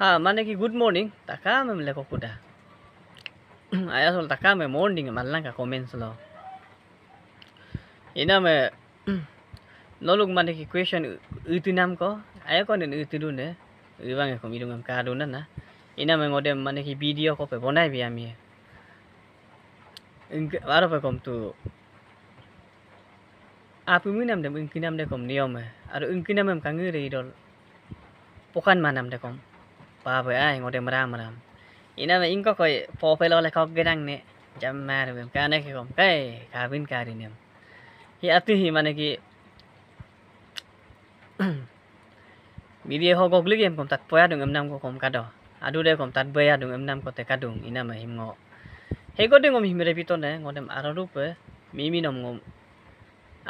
হ্যাঁ মানে কি গুড মর্নিং তাকা মেম লেখো কুটা আয় আসল তাকা মে মর্নিং মাল্লাং কা কমেন্টস ল এনা মে নলুক মানে কি কুয়েশন ইতি নাম ক আয় কনে ইতি দুনে ইবাং কম ইদুং কা দুনা না এনা মে গদে মানে কি ভিডিও কপে বনাইবি আমি আর কম তো আপুমি নাম দেম ইনকি নাম দে কম নিয়মে আর ইনকি নাম কাঙ্গি রে ইদল পকান মা নাম দে কম പാപ്പ ആ ഇങ്ങോട്ട് മരാം മരാം ഇനവ ഇങ്കൊക്കെ പോപ്പയിലോലെ കൊക്കിടങ്ങനെ ജമ്മാരും കാനൊക്കെ കൊം കൈ കാവിൻ കാരിനും ഈ അതിഹി മനക്ക് video ho gok lik em kom tat poya dung em nam ko kom kado adu de kom tat boya dung em nam ko te kadung ina ma him ngo he go dung om him re piton ne ngodem aro rup mi mi nom ngom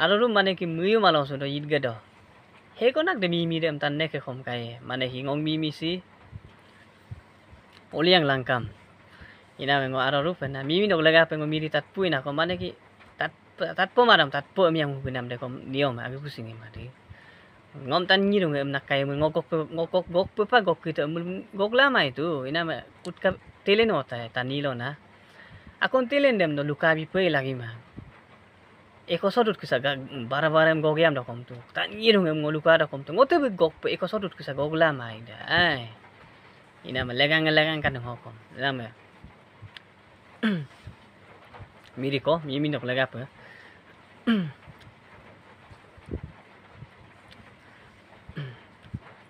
aro rup mane ki muyu malo so do yit ge do he ko nak de mi mi rem tan ne ke kom kai mane hi ngong mi mi si yang langkam ina mengo aro na mimi dok laga pengo miri tat pui na komane ki tat tat po maram tat po mi ang binam de kom niom agi kusingi mari ngom tan nyi dong em nakai mo ngokok ngokok gok pe pa gok kita mul gok lama itu ina ma kutka telen ota ta nilo na akon telen dem do luka bi pe lagi ma Eko sodut kusa bara bara em gogiam dokom tu tan nyi dong em ngoluka dokom tu ngote gok pe sodut kusa gok lama ida ai Ina man lagang lagang kanung hoko. Alam mo. Miri ko, mi minok laga pa.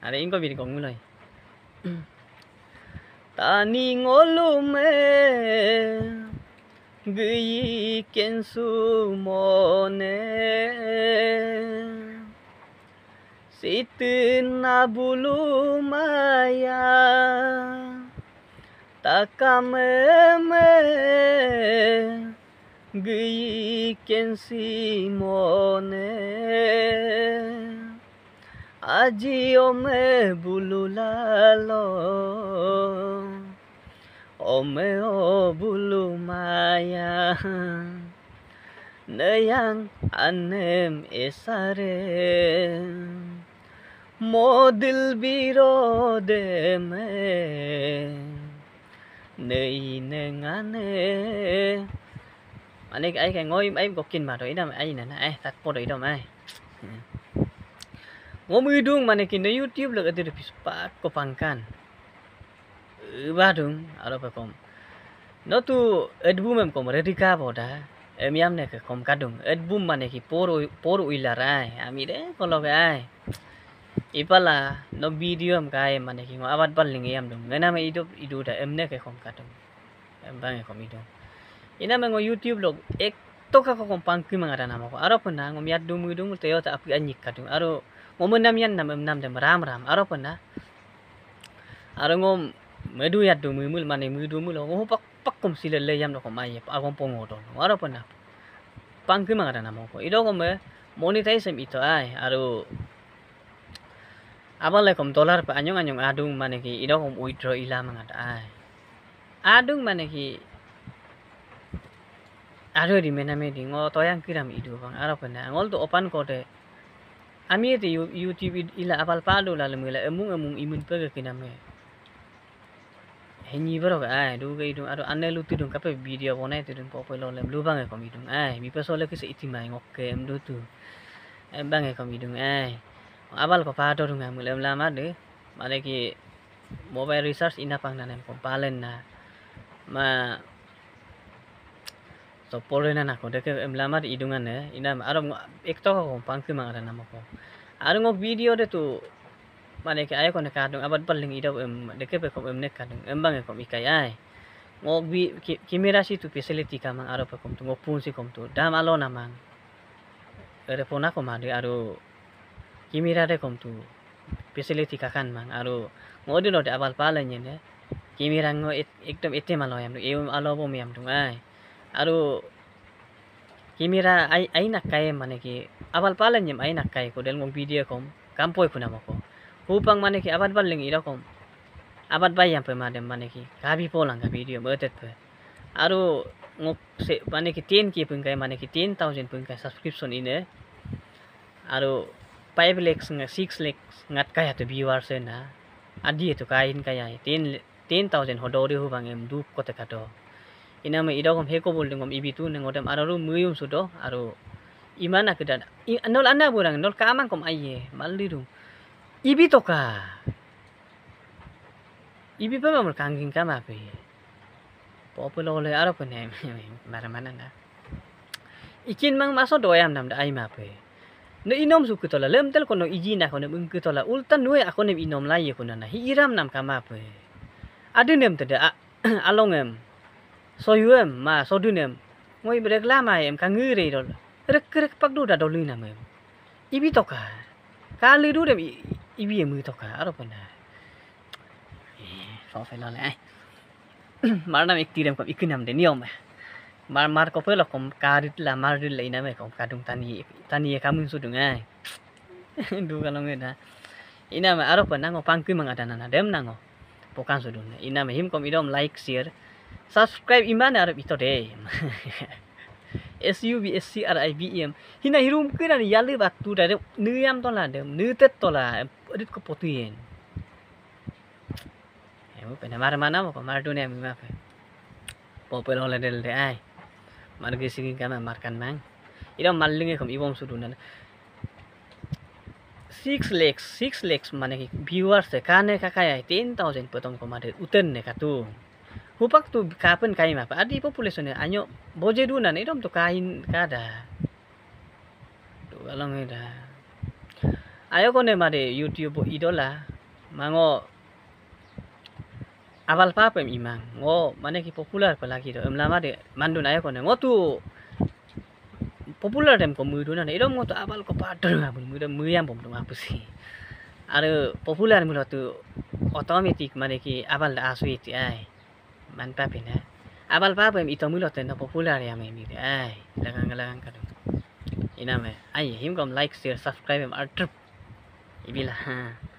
Ada ingo miri kong mulai. Tani ngolume gyi kensu mone. না বুলু মায়া তাকাম গই কেনসি মনে আজিও মে বুলুলাল অমে ও বুলু মায়া নয়াং আনেম এসারে mô dil biro de me nei ne ngane anh ấy cái ngồi em có kinh mà rồi đó mà anh này này thật có rồi đâu mà ngồi mui đúng mà này kinh YouTube là cái thứ pak có phăng pangkan ba đúng ở đâu phải không nó tu album em có mà rika bỏ đã em yam này cái không cắt dung album mà này khi por por uilara ai ami đấy có lo cái ai ipala no video am kai mane ki abat pal ling yam dong ngana me youtube idu em da emne ke khom đúng, em bang khom idu ina me ngo youtube log ek to ka khom pang ki ra nam ko aro pna ngom yat dum dum te yo ta api anyik đúng, aro ngom nam yan nam em nam dem ram ram aro pna aro ngom medu yat dum mul mane mu dum mul ngo pak pak kom sile le yam no ko mai agom pongo đó, aro pna pang ki mangara nama ko ido ngom monetization ito ai aro Assalamualaikum dolar pa anyong anyong adung ki ido kom withdraw ila mangat ai. Adung maneki aro di mena me di toyang kiram ido bang aro pena ngol to open kode. Ami ti YouTube ila apal palu lalu mila emung emung imun pege kiname. Henyi bro ai du ge ido aro anne luti kape video bonai ti dong popo lo lem lubang e kom idung ai mi pasole ke se itimai ngokke em tu. Em e kom idung ai abal ko pado mulai mulai lama de maleki mobile research ina pang nanem ko balen na ma so polo na nako deke emlama de idungan ne ina arom ekto ko pang ada nama namo ko arong video de tu maleki ayo ko nakadung abad paling ida em deke pe emnek em embang ko ikai ai ngok bi kamera si tu facility kamang mang pe kom tu pun si kom tu dam alo namang aku komade aru kimira rekom tu pisili tika kan mang aru ngodi de awal pala nyen de kimira ngo ik tom ite malo yam du iwo malo bo miyam du ngai aru kimira ai ai nak kae mane ki awal pala nyem ai nak kae ko del ngong video kom kampo ikuna mo ko hupang mane ki awal paling ira kom awal bayi yam pe madem mane ki kabi polang ka video mo etet pe aru se mane ki tin ki pun kae mane ki tin tausin pun kae subscription ine aru five nga 6 lakhs ngat kaya to viewers eh, na adi eh, to kain kaya eh. ten ten thousand hodori hu em duk kote kato ina me idogom heko bolding ibi ibitu neng odam araru muyum sudo aru imana kedan nol anda burang nol kamang kom aye malirum ibi toka ibi pa mamur kangking kama pe popolo le arap ne mara mana na ikin mang maso doyam nam da aima pe นี่อินอมสุกตละเลิ่มตลคนน้อีจีนะคนน้มึงกตละอุลตันด้วยอะคนนอินอมไล่คนนั้ะฮิรามนำคำมาเปอดีเนมตดอะอลงเอมโซยเอมมาโซดูเนี่ยมงวยเบรกล่ามาเอมคังือเรดอรักรักปักดูดาดอลลี่นามเอมอีบีตอกะการลือดูเดมีอีบีเอ็มือตกะอะไรปนยฟอเฟลอเลยมารนำอีกทีเดมกับอีกนำเดี๋ยวเดนเอมไป mar mar ko pela kom karit la mar di la ina kom kadung tani tani kamu sudah dungai dua kalau ada ina me aro pun nango pangkui ada nana dem nango pokan sudah dungai ina me him kom idom like share subscribe iman aro itu de S U B S C R I B E M hina hirum kira ni yalu batu dari nuyam tola dem nutet tola adit ko potuyen Emu pena mar mana mo ko mar dunia mi mafe. Popel oleh del de ai marga singi kana markan mang ira malinge kom ibom surunan six legs six legs mane ki viewers e kane ka kaya 10000 thousand, ko komade uten ka tu hupak tu kapan kai apa? adi population ne anyo boje dunan idom tu kain kada tu galang ida ayo kone mare youtube idola mango awal papa em imang ngo oh, mane ki popular pala do emla mare mandu nae kone ngo oh, tu popular dem ko muidu na irom ngo tu awal ko padar muda, muidu yang bom dong apusi Ada popular mulo tu otomatik mana ki awal da asu iti ai man papi na awal papa em ito mulo ten popular ya me mi ai lagang lagang kadu ina me eh. ai him kom like share subscribe em artrip ibila ha